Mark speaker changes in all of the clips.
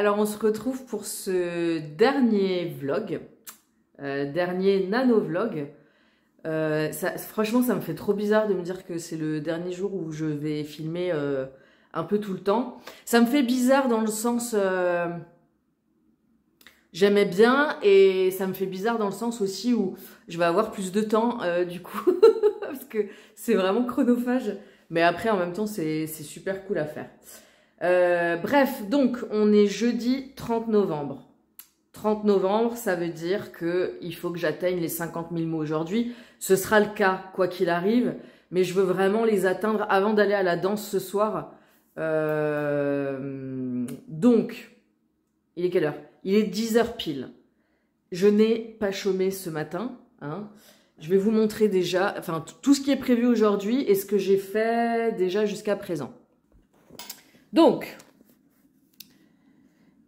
Speaker 1: Alors on se retrouve pour ce dernier vlog, euh, dernier nano vlog. Euh, franchement, ça me fait trop bizarre de me dire que c'est le dernier jour où je vais filmer euh, un peu tout le temps. Ça me fait bizarre dans le sens... J'aimais bien et ça me fait bizarre dans le sens aussi où je vais avoir plus de temps du coup parce que c'est vraiment chronophage mais après en même temps c'est super cool à faire. Euh, bref, donc on est jeudi 30 novembre. 30 novembre, ça veut dire que il faut que j'atteigne les 50 000 mots aujourd'hui. Ce sera le cas, quoi qu'il arrive, mais je veux vraiment les atteindre avant d'aller à la danse ce soir. Euh, donc, il est quelle heure Il est 10 heures pile. Je n'ai pas chômé ce matin. Hein. Je vais vous montrer déjà, enfin, tout ce qui est prévu aujourd'hui et ce que j'ai fait déjà jusqu'à présent. Donc,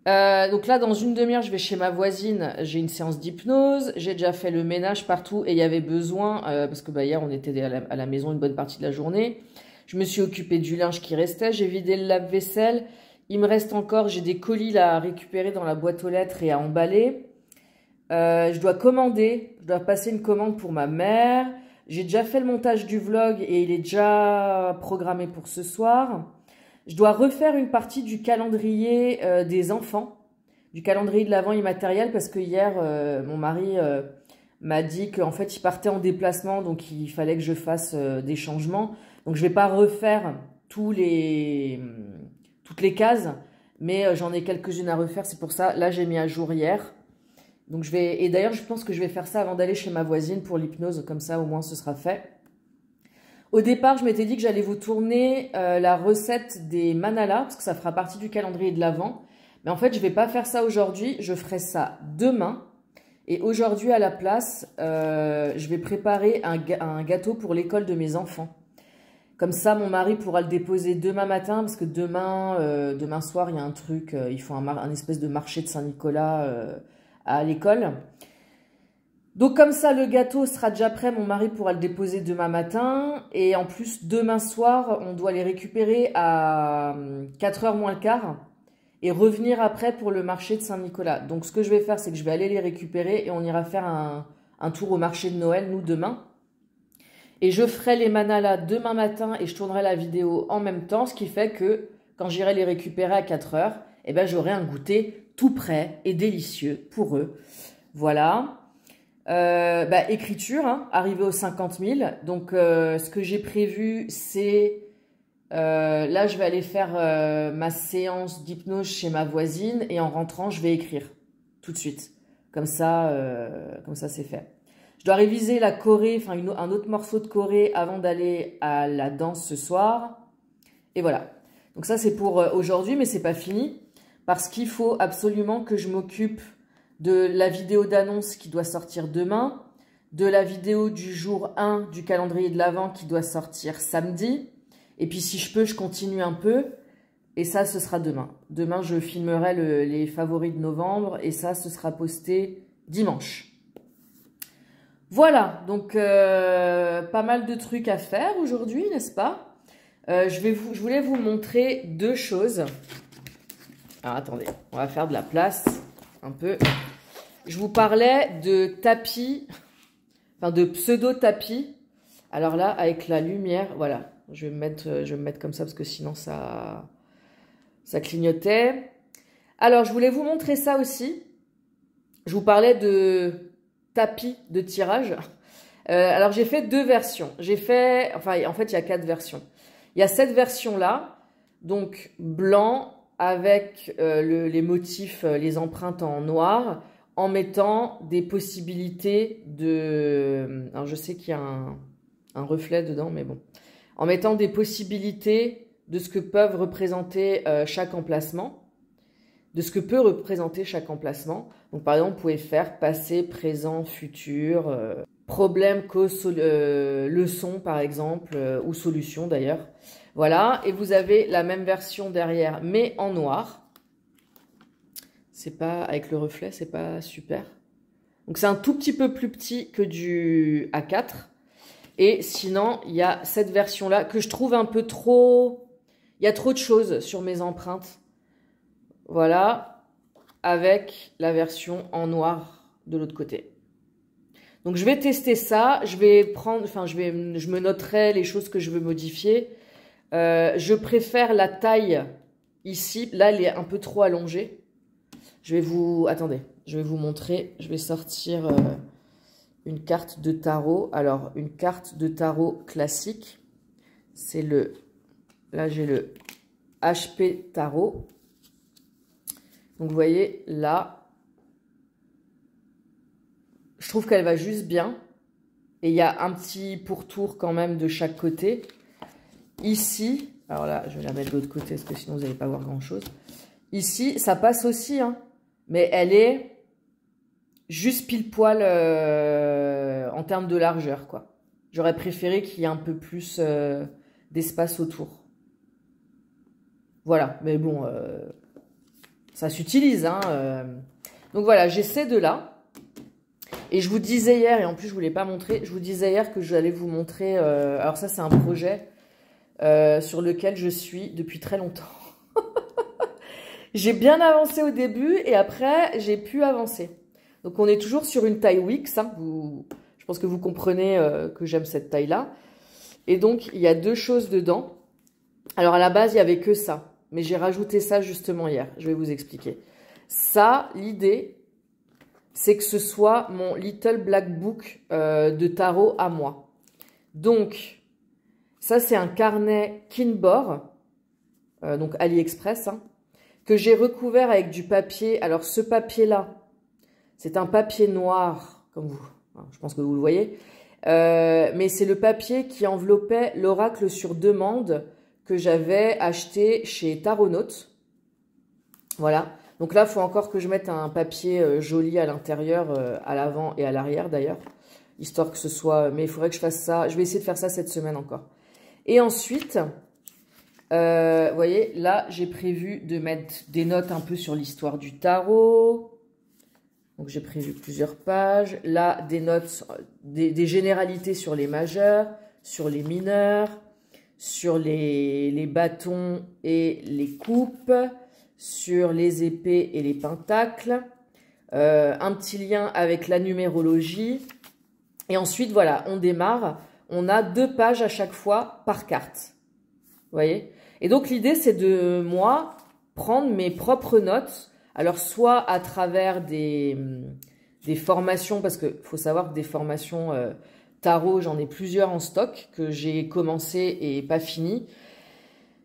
Speaker 1: euh, donc là, dans une demi-heure, je vais chez ma voisine. J'ai une séance d'hypnose. J'ai déjà fait le ménage partout et il y avait besoin euh, parce que bah, hier on était à la, maison une bonne partie de la journée. Je me suis occupée du linge qui restait. J'ai vidé le lave-vaisselle. Il me reste encore. J'ai des colis à récupérer dans la boîte aux lettres et à emballer. Euh, je dois commander. Je dois passer une commande pour ma mère. J'ai déjà fait le montage du vlog et il est déjà programmé pour ce soir. Je dois refaire une partie du calendrier euh, des enfants, du calendrier de l'avant immatériel, parce que hier, euh, mon mari euh, m'a dit qu'en fait, il partait en déplacement, donc il fallait que je fasse des changements. Donc, je ne vais pas refaire tous les, mm, toutes les cases, mais j'en ai quelques-unes à refaire. C'est pour ça, là, j'ai mis à jour hier. Donc, je vais, et d'ailleurs, je pense que je vais faire ça avant d'aller chez ma voisine pour l'hypnose, comme ça, au moins, ce sera fait. Au départ, je m'étais dit que j'allais vous tourner euh, la recette des manalas, parce que ça fera partie du calendrier de l'Avent. Mais en fait, je ne vais pas faire ça aujourd'hui, je ferai ça demain. Et aujourd'hui, à la place, euh, je vais préparer un, gâteau pour l'école de mes enfants. Comme ça, mon mari pourra le déposer demain matin, parce que demain, euh, demain soir, il y a un truc, ils font un, un, espèce de marché de Saint-Nicolas à l'école. Donc comme ça, le gâteau sera déjà prêt, mon mari pourra le déposer demain matin. Et en plus, demain soir, on doit les récupérer à 4h euh, moins le quart et revenir après pour le marché de Saint-Nicolas. Donc ce que je vais faire, c'est que je vais aller les récupérer et on ira faire un, tour au marché de Noël, nous, demain. Et je ferai les manalas demain matin et je tournerai la vidéo en même temps, ce qui fait que quand j'irai les récupérer à 4 heures, eh ben, j'aurai un goûter tout prêt et délicieux pour eux. Voilà. Euh, bah, écriture, hein, arrivé aux 50 000. Donc, euh, ce que j'ai prévu, c'est... Euh, là, je vais aller faire ma séance d'hypnose chez ma voisine et en rentrant, je vais écrire tout de suite. Comme ça, comme ça, c'est fait. Je dois réviser la Corée, enfin un autre morceau de Corée avant d'aller à la danse ce soir. Et voilà. Donc ça, c'est pour aujourd'hui, mais c'est pas fini parce qu'il faut absolument que je m'occupe de la vidéo d'annonce qui doit sortir demain, de la vidéo du jour 1 du calendrier de l'Avent qui doit sortir samedi. Et puis si je peux, je continue un peu. Et ça, ce sera demain. Demain, je filmerai les favoris de novembre et ça, ce sera posté dimanche. Voilà, donc euh, pas mal de trucs à faire aujourd'hui, n'est-ce pas euh, je, vais vous, je voulais vous montrer deux choses. Ah, attendez, on va faire de la place un peu. Je vous parlais de tapis, enfin de pseudo-tapis. Alors là, avec la lumière, voilà, je vais me mettre, euh, je comme ça parce que sinon ça, ça clignotait. Alors, je voulais vous montrer ça aussi. Je vous parlais de tapis de tirage. Euh, alors, j'ai fait deux versions. J'ai fait, enfin, en fait, il y a quatre versions. Il y a cette version-là, donc blanc, avec euh, les motifs, euh, les empreintes en noir, en mettant des possibilités de... Euh, alors je sais qu'il y a un, reflet dedans, mais bon. En mettant des possibilités de ce que peuvent représenter chaque emplacement, de ce que peut représenter chaque emplacement. Donc par exemple, vous pouvez faire passé, présent, futur, problème, cause, leçon par exemple, ou solution d'ailleurs. Voilà, et vous avez la même version derrière, mais en noir. C'est pas, avec le reflet, c'est pas super. Donc c'est un tout petit peu plus petit que du A4. Et sinon, il y a cette version-là que je trouve un peu trop... Il y a trop de choses sur mes empreintes. Voilà, avec la version en noir de l'autre côté. Donc je vais tester ça, je vais prendre, enfin je je me noterai les choses que je veux modifier euh, je préfère la taille ici. Là, elle est un peu trop allongée. Je vais vous... Attendez, je vais vous montrer. Je vais sortir euh, une carte de tarot. Alors, une carte de tarot classique. C'est le... Là, j'ai le HP Tarot. Donc, vous voyez, là... Je trouve qu'elle va juste bien. Et il y a un petit pourtour quand même de chaque côté. Ici, alors là, je vais la mettre de l'autre côté parce que sinon vous n'allez pas voir grand-chose. Ici, ça passe aussi, hein. mais elle est juste pile poil euh, en termes de largeur, quoi. J'aurais préféré qu'il y ait un peu plus euh, d'espace autour. Voilà, mais bon, euh, ça s'utilise. Hein, Donc voilà, j'ai ces deux-là. Et je vous disais hier, et en plus je ne vous pas montrer, je vous disais hier que j'allais vous montrer... alors ça, c'est un projet euh, sur lequel je suis depuis très longtemps. j'ai bien avancé au début et après, j'ai pu avancer. Donc, on est toujours sur une taille Wix. Hein. je pense que vous comprenez euh, que j'aime cette taille-là. Et donc, il y a deux choses dedans. Alors, à la base, il n'y avait que ça. Mais j'ai rajouté ça justement hier. Je vais vous expliquer. Ça, l'idée, c'est que ce soit mon Little Black Book euh, de tarot à moi. Donc, ça, c'est un carnet Kinbor, euh, donc AliExpress, hein, que j'ai recouvert avec du papier. Alors, ce papier-là, c'est un papier noir, comme vous. Hein, je pense que vous le voyez. Euh, mais c'est le papier qui enveloppait l'oracle sur demande que j'avais acheté chez Taronaut. Voilà. Donc là, il faut encore que je mette un papier euh, joli à l'intérieur, à l'avant et à l'arrière d'ailleurs, histoire que ce soit... Mais il faudrait que je fasse ça. Je vais essayer de faire ça cette semaine encore. Et ensuite, euh, vous voyez, là, j'ai prévu de mettre des notes un peu sur l'histoire du tarot. Donc, j'ai prévu plusieurs pages. Là, des notes, des, généralités sur les majeurs, sur les mineurs, sur les, les bâtons et les coupes, sur les épées et les pentacles. Euh, un petit lien avec la numérologie. Et ensuite, voilà, on démarre on a deux pages à chaque fois par carte. Vous voyez Et donc l'idée, c'est de, moi, prendre mes propres notes. Alors, soit à travers des, mm, formations, parce qu'il faut savoir que des formations euh, tarot, j'en ai plusieurs en stock que j'ai commencé et pas fini.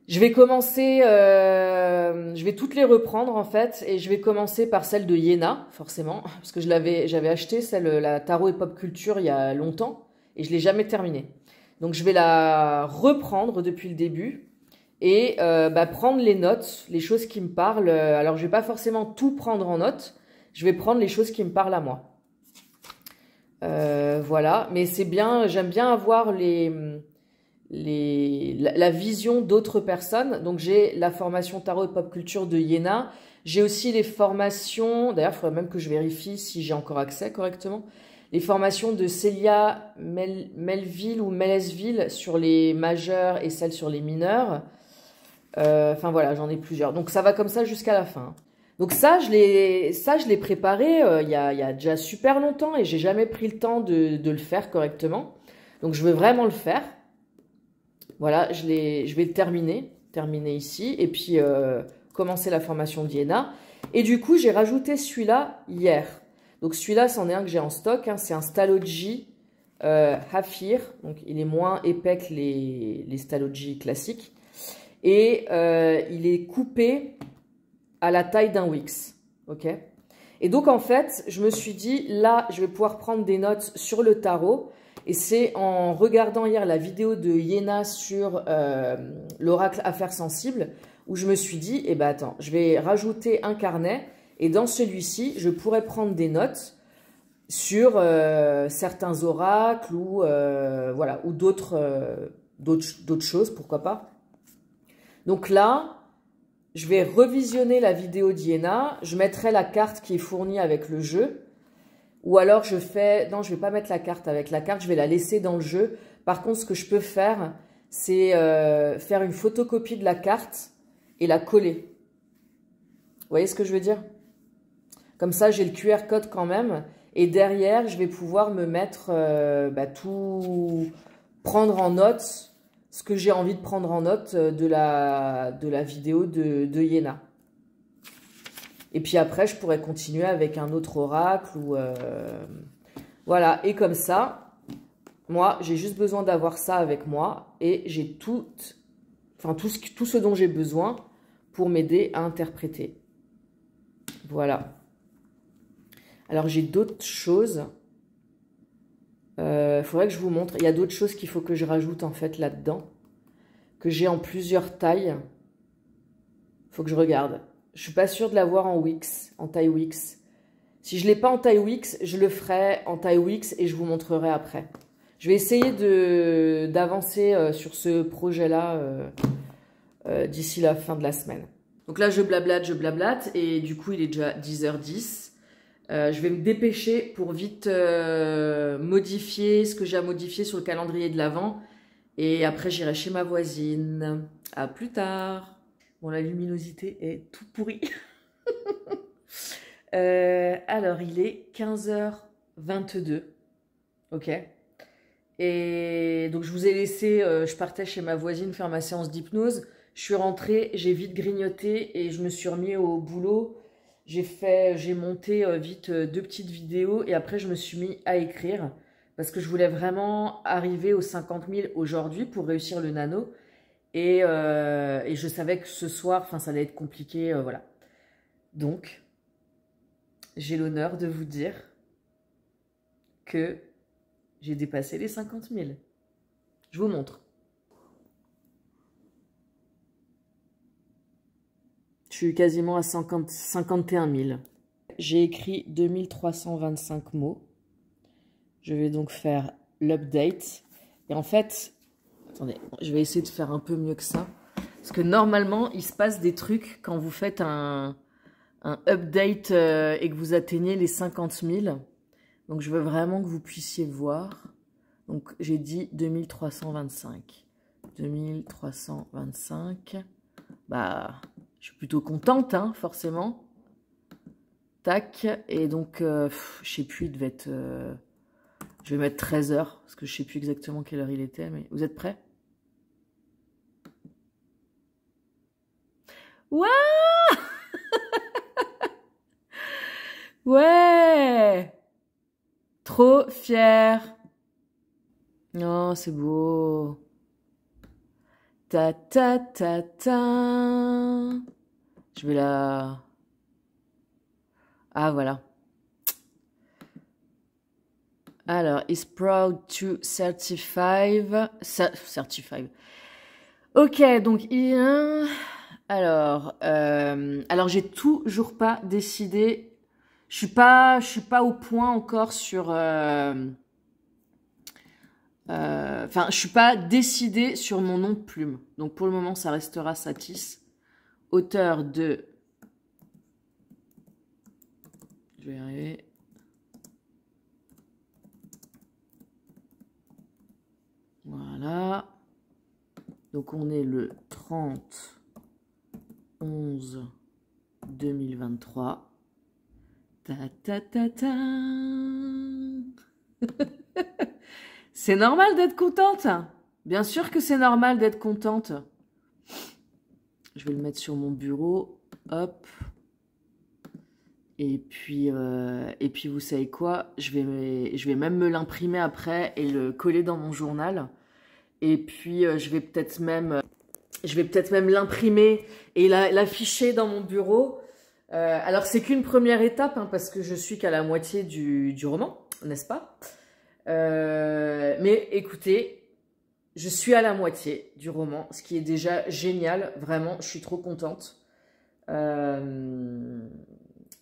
Speaker 1: Je vais commencer, euh, je vais toutes les reprendre en fait, et je vais commencer par celle de Yéna, forcément, parce que je l'avais, j'avais acheté celle euh, la tarot et pop culture il y a longtemps et je l'ai jamais terminée. Donc je vais la reprendre depuis le début et euh, bah, prendre les notes, les choses qui me parlent. Euh, alors je vais pas forcément tout prendre en note, je vais prendre les choses qui me parlent à moi. Euh, voilà, mais c'est bien, j'aime bien avoir la, la vision d'autres personnes. Donc j'ai la formation tarot et pop culture de Yéna. J'ai aussi les formations, d'ailleurs il faudrait même que je vérifie si j'ai encore accès correctement les formations de Célia Melville ou Melesville sur les majeurs et celles sur les mineurs. Euh, enfin voilà, j'en ai plusieurs. Donc ça va comme ça jusqu'à la fin. Donc ça, je l'ai, préparé euh, il y, a, déjà super longtemps et j'ai jamais pris le temps de, le faire correctement. Donc je veux vraiment le faire. Voilà, je, je vais le terminer, terminer ici et puis euh, commencer la formation d'Iéna. Et du coup, j'ai rajouté celui-là hier. Donc celui-là, c'en est un que j'ai en stock. Hein. c'est un Stalogy euh, Hafir. Donc il est moins épais que les, les classiques. Et euh, il est coupé à la taille d'un Wix. et donc en fait, je me suis dit, là, je vais pouvoir prendre des notes sur le tarot. Et c'est en regardant hier la vidéo de Yéna sur euh, l'oracle Affaires Sensibles, où je me suis dit, eh ben attends, je vais rajouter un carnet et dans celui-ci, je pourrais prendre des notes sur euh, certains oracles ou, euh, voilà, ou euh, d'autres choses, pourquoi pas. Donc là, je vais revisionner la vidéo d'Iéna. je mettrai la carte qui est fournie avec le jeu, ou alors je fais... Non, je ne vais pas mettre la carte avec la carte, je vais la laisser dans le jeu. Par contre, ce que je peux faire, c'est faire une photocopie de la carte et la coller. Vous voyez ce que je veux dire comme ça, j'ai le QR code quand même. Et derrière, je vais pouvoir me mettre euh, bah, tout... prendre en note ce que j'ai envie de prendre en note euh, de la, de la vidéo de, de Yéna. Et puis après, je pourrais continuer avec un autre oracle. ou euh, Voilà, et comme ça, moi, j'ai juste besoin d'avoir ça avec moi. Et j'ai tout, enfin, tout, ce, tout ce dont j'ai besoin pour m'aider à interpréter. Voilà. Alors j'ai d'autres choses. Il euh, faudrait que je vous montre. Il y a d'autres choses qu'il faut que je rajoute en fait là-dedans. Que j'ai en plusieurs tailles. Il faut que je regarde. Je suis pas sûre de l'avoir en Wix, en taille Wix. Si je l'ai pas en taille Wix, je le ferai en taille Wix et je vous montrerai après. Je vais essayer de d'avancer euh, sur ce projet-là euh, d'ici la fin de la semaine. Donc là, je blablate, je blablate, et du coup, il est déjà 10h10. Euh, je vais me dépêcher pour vite euh, modifier ce que j'ai à modifier sur le calendrier de l'avant. Et après, j'irai chez ma voisine. À plus tard. Bon, la luminosité est tout pourrie. Euh, alors, il est 15h22. Ok. Et donc, je vous ai laissé, je partais chez ma voisine faire ma séance d'hypnose. Je suis rentrée, j'ai vite grignoté et je me suis remis au boulot j'ai fait, j'ai monté euh, vite euh, deux petites vidéos et après je me suis mis à écrire parce que je voulais vraiment arriver aux 50 000 aujourd'hui pour réussir le nano. Euh, et, je savais que ce soir, enfin, ça allait être compliqué, voilà. Donc, j'ai l'honneur de vous dire que j'ai dépassé les 50 000. Je vous montre. Je suis quasiment à 50, 51 000. J'ai écrit 2325 mots. Je vais donc faire l'update. Et en fait, attendez, je vais essayer de faire un peu mieux que ça. Parce que normalement, il se passe des trucs quand vous faites un, update euh, et que vous atteignez les 50 000. Donc, je veux vraiment que vous puissiez voir. Donc, j'ai dit 2325. 2325. Bah, je suis plutôt contente, hein, forcément. Tac. Et donc, je euh, je sais plus, il devait être... Euh, je vais mettre 13 heures, parce que je sais plus exactement quelle heure il était, mais vous êtes prêts Waouh Ouais Trop fier Non, oh, c'est beau Ta ta ta ta je vais la... Ah, voilà. Alors, is proud to certify... Certify. Ok, donc... Alors, euh... alors j'ai toujours pas décidé... Je suis pas, je suis pas au point encore sur... Euh, euh, enfin, je suis pas décidé sur mon nom de plume. Donc pour le moment, ça restera Satis hauteur de... Je vais y arriver. Voilà. Donc on est le 30 11 2023. Ta ta ta ta. c'est normal d'être contente. Bien sûr que c'est normal d'être contente. Je vais le mettre sur mon bureau. Hop. Et puis, euh, et puis vous savez quoi je vais, je vais même me l'imprimer après et le coller dans mon journal. Et puis, euh, je vais peut-être même, je vais peut-être même l'imprimer et l'afficher dans mon bureau. Euh, alors, c'est qu'une première étape hein, parce que je suis qu'à la moitié du roman, n'est-ce pas Mais écoutez, je suis à la moitié du roman, ce qui est déjà génial. Vraiment, je suis trop contente. Euh,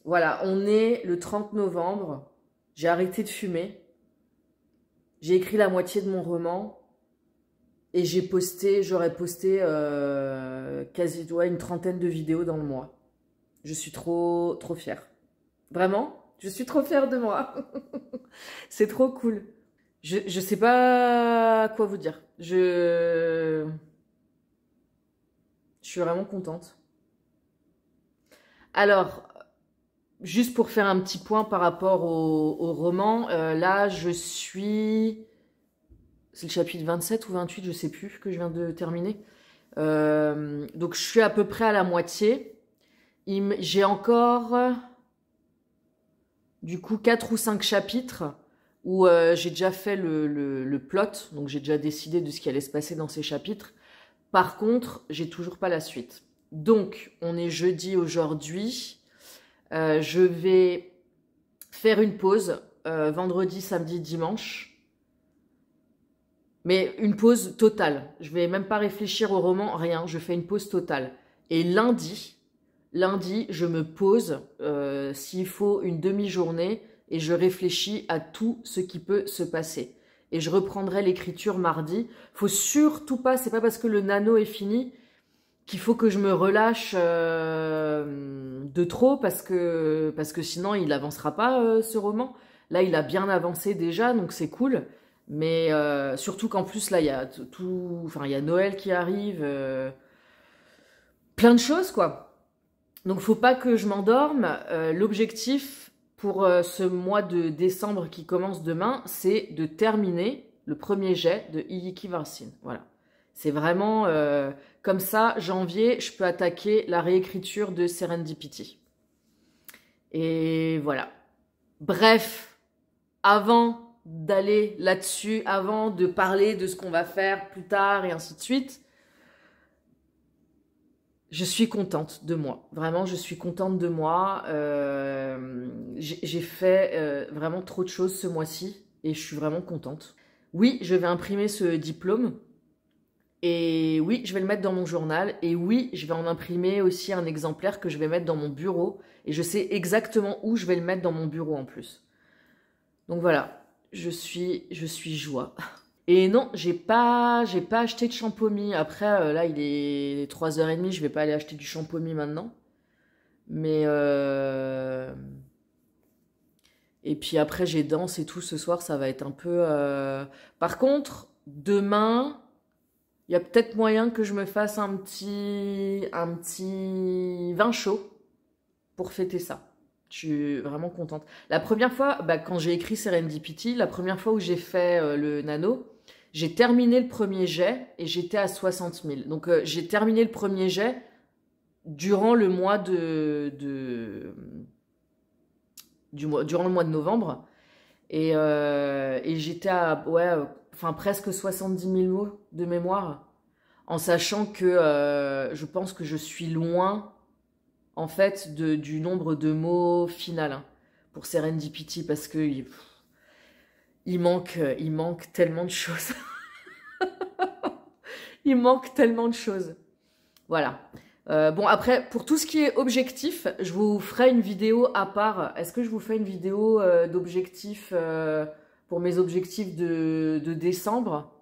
Speaker 1: voilà, on est le 30 novembre. J'ai arrêté de fumer. J'ai écrit la moitié de mon roman. Et j'ai posté, j'aurais posté euh, quasi une trentaine de vidéos dans le mois. Je suis trop, trop fière. Vraiment, je suis trop fière de moi. C'est trop cool. Je, ne sais pas quoi vous dire. Je. Je suis vraiment contente. Alors, juste pour faire un petit point par rapport au, roman, euh, là, je suis... C'est le chapitre 27 ou 28, je sais plus, que je viens de terminer. Euh, donc, je suis à peu près à la moitié. J'ai encore, du coup, 4 ou 5 chapitres où euh, j'ai déjà fait le, plot, donc j'ai déjà décidé de ce qui allait se passer dans ces chapitres. Par contre, j'ai toujours pas la suite. Donc, on est jeudi aujourd'hui. Euh, je vais faire une pause euh, vendredi, samedi, dimanche. Mais une pause totale. Je vais même pas réfléchir au roman, rien. Je fais une pause totale. Et lundi, lundi, je me pose. S'il faut une demi-journée, et je réfléchis à tout ce qui peut se passer. Et je reprendrai l'écriture mardi. Faut surtout pas, c'est pas parce que le nano est fini qu'il faut que je me relâche euh, de trop parce que parce que sinon il n'avancera pas euh, ce roman. Là, il a bien avancé déjà, donc c'est cool. Mais euh, surtout qu'en plus là, il y a tout, enfin il y a Noël qui arrive, plein de choses quoi. Donc faut pas que je m'endorme. L'objectif, pour euh, ce mois de décembre qui commence demain, c'est de terminer le premier jet de Iiki Varsin. Voilà. C'est vraiment euh, comme ça, janvier, je peux attaquer la réécriture de Serendipity. Et voilà. Bref, avant d'aller là-dessus, avant de parler de ce qu'on va faire plus tard et ainsi de suite, je suis contente de moi. Vraiment, je suis contente de moi. Euh, j'ai fait euh, vraiment trop de choses ce mois-ci et je suis vraiment contente. Oui, je vais imprimer ce diplôme. Et oui, je vais le mettre dans mon journal. Et oui, je vais en imprimer aussi un exemplaire que je vais mettre dans mon bureau. Et je sais exactement où je vais le mettre dans mon bureau en plus. Donc voilà, je suis, je suis joie. Et non, j'ai pas, j'ai pas acheté de shampoing. Après, euh, là, il est 3h30, je vais pas aller acheter du shampoing maintenant. Mais. Euh, et puis après, j'ai danse et tout ce soir, ça va être un peu. Euh, par contre, demain, il y a peut-être moyen que je me fasse un petit, un petit vin chaud pour fêter ça. Je suis vraiment contente. La première fois, bah, quand j'ai écrit Serendipity, la première fois où j'ai fait le nano, j'ai terminé le premier jet et j'étais à 60 000. Donc euh, j'ai terminé le premier jet durant le mois de, durant le mois de novembre et, euh, j'étais à enfin presque 70 000 mots de mémoire en sachant que euh, je pense que je suis loin en fait du nombre de mots final hein, pour Serendipity parce que il manque, euh, il manque tellement de choses. il manque tellement de choses. Voilà. Euh, bon, après, pour tout ce qui est objectif, je vous ferai une vidéo à part. Est-ce que je vous fais une vidéo euh, d'objectifs pour mes objectifs de, de décembre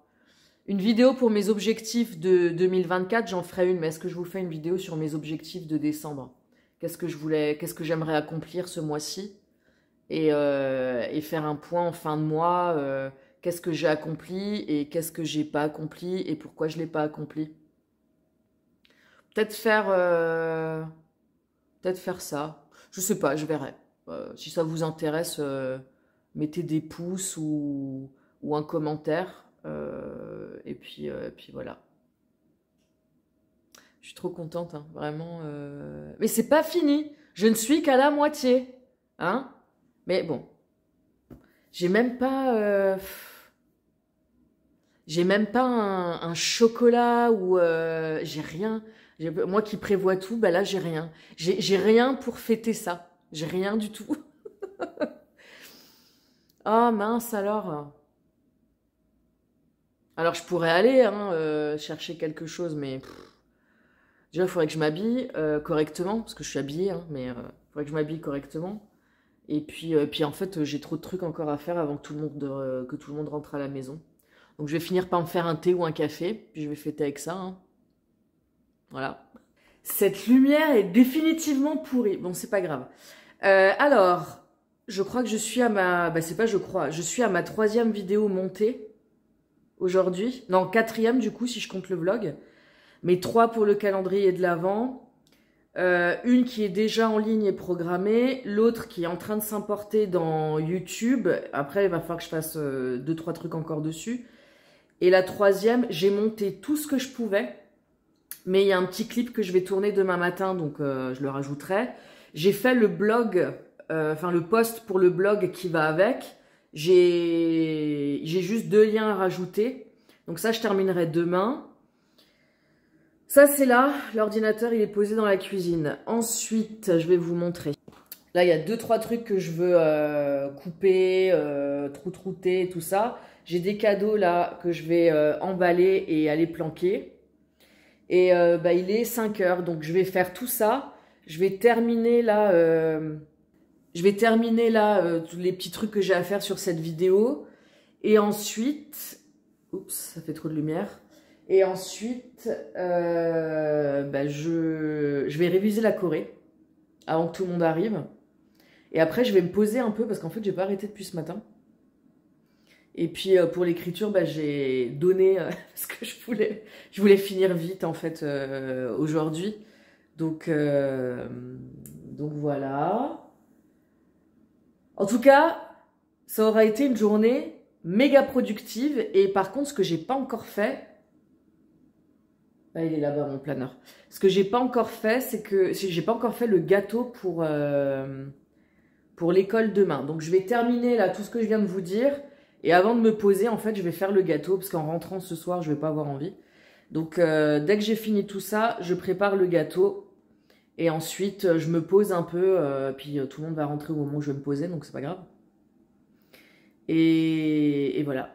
Speaker 1: Une vidéo pour mes objectifs de 2024, j'en ferai une. Mais est-ce que je vous fais une vidéo sur mes objectifs de décembre Qu'est-ce que je voulais, qu'est-ce que j'aimerais accomplir ce mois-ci euh, et, faire un point en fin de mois. Euh, qu'est-ce que j'ai accompli et qu'est-ce que j'ai pas accompli et pourquoi je l'ai pas accompli. Peut-être faire, euh, peut-être faire ça. Je sais pas, je verrai. si ça vous intéresse, mettez des pouces ou, ou un commentaire. et puis, et puis voilà. Je suis trop contente, hein, vraiment. Mais c'est pas fini. Je ne suis qu'à la moitié. Hein mais bon, j'ai même pas... Euh, j'ai même pas un, chocolat ou... Euh, j'ai rien. Moi qui prévois tout, bah là j'ai rien. J'ai rien pour fêter ça. J'ai rien du tout. oh, mince alors. Alors je pourrais aller hein, euh, chercher quelque chose, mais... Déjà, il faudrait que je m'habille correctement, parce que je suis habillée, hein, mais il faudrait que je m'habille correctement. Et puis, euh, puis en fait, euh, j'ai trop de trucs encore à faire avant que tout, le monde, euh, que tout le monde rentre à la maison. Donc je vais finir par me faire un thé ou un café, puis je vais fêter avec ça. Hein. Voilà. Cette lumière est définitivement pourrie. Bon, c'est pas grave. alors, je crois que je suis à ma... Bah c'est pas je crois, je suis à ma troisième vidéo montée aujourd'hui. Non, quatrième du coup si je compte le vlog. Mais trois pour le calendrier de l'avant. Euh, une qui est déjà en ligne et programmée, l'autre qui est en train de s'importer dans YouTube. Après, il va falloir que je fasse 2 euh, deux, trois trucs encore dessus. Et la troisième, j'ai monté tout ce que je pouvais. Mais il y a un petit clip que je vais tourner demain matin, donc euh, je le rajouterai. J'ai fait le blog, enfin le post pour le blog qui va avec. J'ai juste deux liens à rajouter. Donc ça, je terminerai demain. Ça, c'est là. L'ordinateur, il est posé dans la cuisine. Ensuite, je vais vous montrer. Là, il y a deux, trois trucs que je veux euh, couper, euh, trouter et tout ça. J'ai des cadeaux là que je vais euh, emballer et aller planquer. Et bah, il est 5 heures, donc je vais faire tout ça. Je vais terminer là, je vais terminer là tous les petits trucs que j'ai à faire sur cette vidéo. Et ensuite, oups, ça fait trop de lumière. Et ensuite, euh, bah, je, vais réviser la Corée avant que tout le monde arrive. Et après, je vais me poser un peu parce qu'en fait, j'ai pas arrêté depuis ce matin. Et puis euh, pour l'écriture, bah, j'ai donné euh, ce que je voulais. Je voulais finir vite en fait aujourd'hui. Donc, donc voilà. En tout cas, ça aura été une journée méga productive. Et par contre, ce que j'ai pas encore fait, bah, il est là-bas, mon planeur. Ce que j'ai pas encore fait, c'est que j'ai pas encore fait le gâteau pour, euh, pour l'école demain. Donc, je vais terminer là tout ce que je viens de vous dire. Et avant de me poser, en fait, je vais faire le gâteau parce qu'en rentrant ce soir, je vais pas avoir envie. Donc, euh, dès que j'ai fini tout ça, je prépare le gâteau. Et ensuite, je me pose un peu. Euh, puis tout le monde va rentrer au moment où je vais me poser, donc c'est pas grave. et voilà.